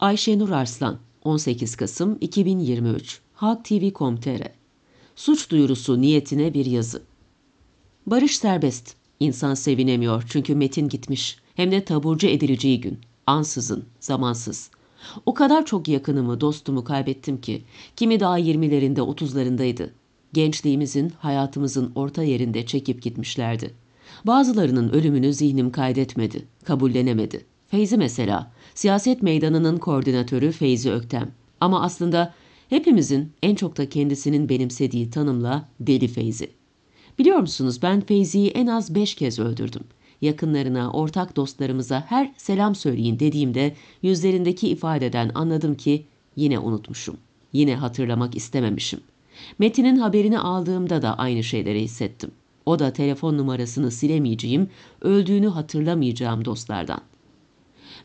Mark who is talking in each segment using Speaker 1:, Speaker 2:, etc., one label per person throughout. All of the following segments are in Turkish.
Speaker 1: Ayşenur Arslan 18 Kasım 2023 Halk TV.com.tr Suç duyurusu niyetine bir yazı Barış serbest. İnsan sevinemiyor çünkü Metin gitmiş. Hem de taburcu edileceği gün. Ansızın, zamansız. O kadar çok yakınımı, dostumu kaybettim ki. Kimi daha 20'lerinde, 30'larındaydı. Gençliğimizin, hayatımızın orta yerinde çekip gitmişlerdi. Bazılarının ölümünü zihnim kaydetmedi, kabullenemedi. Feyzi mesela, siyaset meydanının koordinatörü Feyzi Öktem. Ama aslında hepimizin en çok da kendisinin benimsediği tanımla Deli Feyzi. Biliyor musunuz ben Feyzi'yi en az beş kez öldürdüm. Yakınlarına, ortak dostlarımıza her selam söyleyin dediğimde yüzlerindeki ifadeden anladım ki yine unutmuşum. Yine hatırlamak istememişim. Metin'in haberini aldığımda da aynı şeyleri hissettim. O da telefon numarasını silemeyeceğim, öldüğünü hatırlamayacağım dostlardan.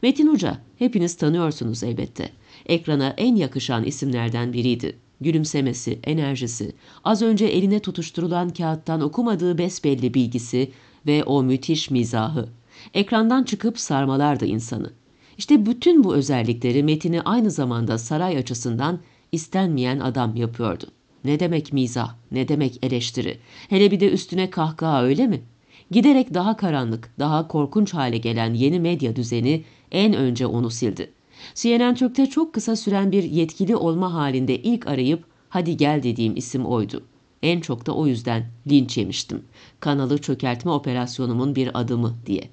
Speaker 1: Metin Uca hepiniz tanıyorsunuz elbette. Ekrana en yakışan isimlerden biriydi. Gülümsemesi, enerjisi, az önce eline tutuşturulan kağıttan okumadığı besbelli bilgisi ve o müthiş mizahı. Ekrandan çıkıp sarmalardı insanı. İşte bütün bu özellikleri Metin'i aynı zamanda saray açısından istenmeyen adam yapıyordu. Ne demek mizah, ne demek eleştiri, hele bir de üstüne kahkaha öyle mi? Giderek daha karanlık, daha korkunç hale gelen yeni medya düzeni en önce onu sildi. CNN Türk'te çok kısa süren bir yetkili olma halinde ilk arayıp hadi gel dediğim isim oydu. En çok da o yüzden linç yemiştim. Kanalı çökertme operasyonumun bir adımı diye.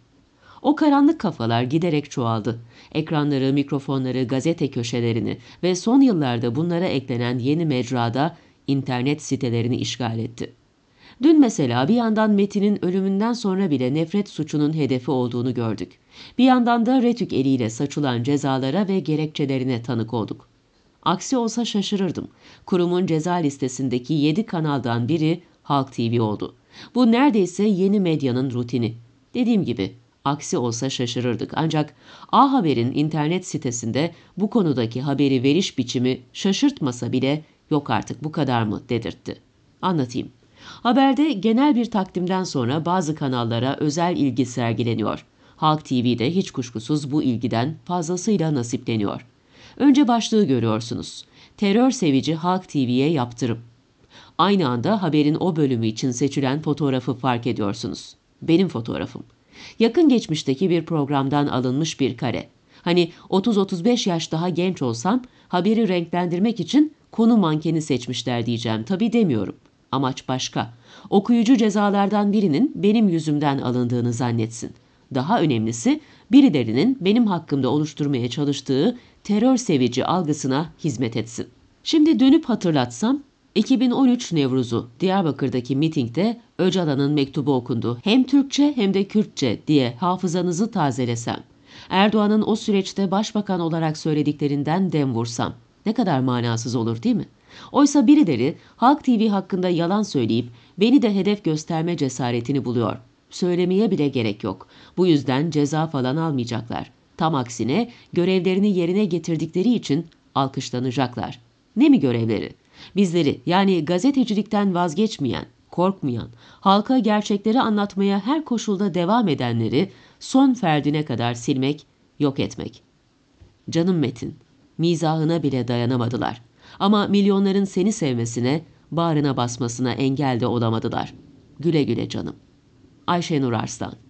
Speaker 1: O karanlık kafalar giderek çoğaldı. Ekranları, mikrofonları, gazete köşelerini ve son yıllarda bunlara eklenen yeni mecrada internet sitelerini işgal etti. Dün mesela bir yandan Metin'in ölümünden sonra bile nefret suçunun hedefi olduğunu gördük. Bir yandan da Retük eliyle saçılan cezalara ve gerekçelerine tanık olduk. Aksi olsa şaşırırdım. Kurumun ceza listesindeki 7 kanaldan biri Halk TV oldu. Bu neredeyse yeni medyanın rutini. Dediğim gibi aksi olsa şaşırırdık. Ancak A Haber'in internet sitesinde bu konudaki haberi veriş biçimi şaşırtmasa bile yok artık bu kadar mı dedirtti. Anlatayım. Haberde genel bir takdimden sonra bazı kanallara özel ilgi sergileniyor. Halk TV'de hiç kuşkusuz bu ilgiden fazlasıyla nasipleniyor. Önce başlığı görüyorsunuz. Terör sevici Halk TV'ye yaptırım. Aynı anda haberin o bölümü için seçilen fotoğrafı fark ediyorsunuz. Benim fotoğrafım. Yakın geçmişteki bir programdan alınmış bir kare. Hani 30-35 yaş daha genç olsam haberi renklendirmek için konu mankeni seçmişler diyeceğim. tabi demiyorum. Amaç başka. Okuyucu cezalardan birinin benim yüzümden alındığını zannetsin. Daha önemlisi birilerinin benim hakkımda oluşturmaya çalıştığı terör sevici algısına hizmet etsin. Şimdi dönüp hatırlatsam 2013 Nevruz'u Diyarbakır'daki mitingde Öcalan'ın mektubu okundu. Hem Türkçe hem de Kürtçe diye hafızanızı tazelesem. Erdoğan'ın o süreçte başbakan olarak söylediklerinden dem vursam. Ne kadar manasız olur değil mi?'' Oysa birileri Halk TV hakkında yalan söyleyip beni de hedef gösterme cesaretini buluyor. Söylemeye bile gerek yok. Bu yüzden ceza falan almayacaklar. Tam aksine görevlerini yerine getirdikleri için alkışlanacaklar. Ne mi görevleri? Bizleri yani gazetecilikten vazgeçmeyen, korkmayan, halka gerçekleri anlatmaya her koşulda devam edenleri son ferdine kadar silmek, yok etmek. Canım Metin, mizahına bile dayanamadılar. Ama milyonların seni sevmesine, bağrına basmasına engel de olamadılar. Güle güle canım. Ayşenur Arslan